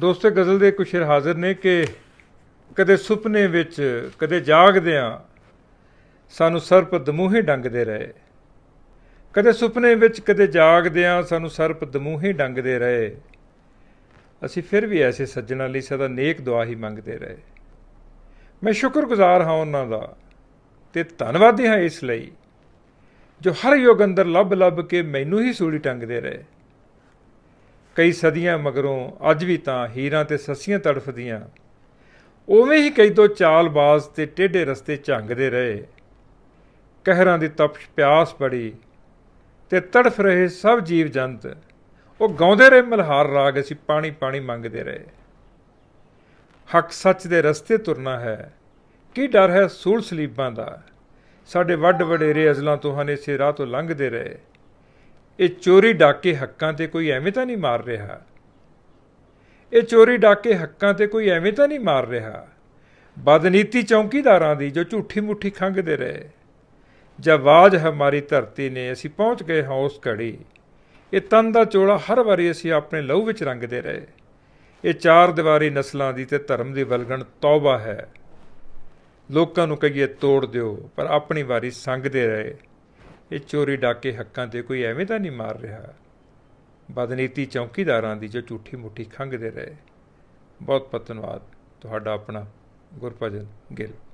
ਦੋਸਤੋ ਗਜ਼ਲ ਦੇ ਕੁਝ ਸ਼ੇਰ ਹਾਜ਼ਰ ਨੇ ਕਿ ਕਦੇ ਸੁਪਨੇ ਵਿੱਚ ਕਦੇ ਜਾਗਦਿਆਂ ਸਾਨੂੰ ਸਰਪ ਦਮੂਹੇ ਡੰਗਦੇ ਰਹੇ ਕਦੇ ਸੁਪਨੇ ਵਿੱਚ ਕਦੇ ਜਾਗਦਿਆਂ ਸਾਨੂੰ ਸਰਪ ਦਮੂਹੇ ਡੰਗਦੇ ਰਹੇ ਅਸੀਂ ਫਿਰ ਵੀ ਐਸੇ ਸੱਜਣਾ ਲਈ ਸਦਾ ਨੇਕ ਦੁਆ ਹੀ ਮੰਗਦੇ ਰਹੇ ਮੈਂ ਸ਼ੁਕਰਗੁਜ਼ਾਰ ਹਾਂ ਉਹਨਾਂ ਦਾ ਤੇ ਧੰਨਵਾਦੀ ਹਾਂ ਇਸ ਲਈ ਜੋ ਹਰ ਯੋਗ ਅੰਦਰ ਲੱਭ ਲੱਭ ਕੇ ਮੈਨੂੰ ਹੀ ਸੂਲੀ ਟੰਗਦੇ ਰਹੇ ਕਈ ਸਦੀਆਂ ਮਗਰੋਂ ਅੱਜ ਵੀ ਤਾਂ ਹੀਰਾਂ ਤੇ ਸੱਸੀਆਂ ਤੜਫਦੀਆਂ ਉਵੇਂ ਹੀ ਕਈ ਤੋਂ ਚਾਲਬਾਜ਼ ਤੇ ਟੇਢੇ ਰਸਤੇ ਝੰਗਦੇ ਰਹੇ ਕਹਿਰਾਂ ਦੀ ਤਪਸ਼ ਪਿਆਸ ਬੜੀ ਤੇ ਤੜਫ ਰਹੇ ਸਭ ਜੀਵ ਜੰਤ ਉਹ ਗਾਉਂਦੇ ਰਹੇ ਮਲਹਾਰ ਰਾਗ ਅਸੀਂ ਪਾਣੀ ਪਾਣੀ ਮੰਗਦੇ ਰਹੇ ਹੱਕ ਸੱਚ ਦੇ ਰਸਤੇ ਤੁਰਨਾ ਹੈ ਕੀ ਡਰ ਹੈ ਸੂਲ ਸਲੀਬਾਂ ਦਾ ਸਾਡੇ ਵੱਡ ਵਡੇਰੇ ਅਜ਼ਲਾਂ ਤੋਂ ਹਨੇਸੇ ਰਾਹ ਤੋਂ ਲੰਘਦੇ ਰਹੇ ਇਹ ਚੋਰੀ ਡਾਕੇ ਹੱਕਾਂ ਤੇ ਕੋਈ ਐਵੇਂ ਤਾਂ ਨਹੀਂ ਮਾਰ ਰਿਹਾ ਇਹ ਚੋਰੀ ਡਾਕੇ ਹੱਕਾਂ ਤੇ ਕੋਈ ਐਵੇਂ ਤਾਂ ਨਹੀਂ ਮਾਰ ਰਿਹਾ ਬਦਨੀਤੀ ਚੌਂਕੀਦਾਰਾਂ ਦੀ ਜੋ ਝੂਠੀ ਮੁੱਠੀ ਖੰਗਦੇ ਰਹੇ ਜਵਾਜ ਹਮਾਰੀ ਧਰਤੀ ਨੇ ਅਸੀਂ ਪਹੁੰਚ ਗਏ ਹਾਂ ਉਸ ਘੜੀ ਇਹ ਤਨ ਦਾ ਚੋਲਾ ਹਰ ਵਾਰੀ ਅਸੀਂ ਆਪਣੇ ਲਹੂ ਵਿੱਚ ਰੰਗਦੇ ਰਹੇ ਇਹ ਚਾਰ ਦੀਵਾਰੀ ਨਸਲਾਂ ਦੀ ਤੇ ਧਰਮ ਦੀ ਵਲਗਣ ਤੌਬਾ ਹੈ ਲੋਕਾਂ ਨੂੰ ਕਹੀਏ ਤੋੜ ਦਿਓ ਪਰ ਆਪਣੀ ਵਾਰੀ ਸੰਗਦੇ ਰਹੇ ਇਹ ਚੋਰੀ ਡਾਕੇ ਹੱਕਾਂ ਤੇ ਕੋਈ ਐਵੇਂ ਤਾਂ ਨਹੀਂ ਮਾਰ ਰਿਹਾ ਬਦਨੀਤੀ ਚੌਕੀਦਾਰਾਂ ਦੀ ਜੋ ਝੂਠੀ ਮੁੱਠੀ ਖੰਗਦੇ ਰਹੇ ਬਹੁਤ ਪਤਨਵਾਦ ਤੁਹਾਡਾ ਆਪਣਾ ਗੁਰਪਜਨ ਗਿਰ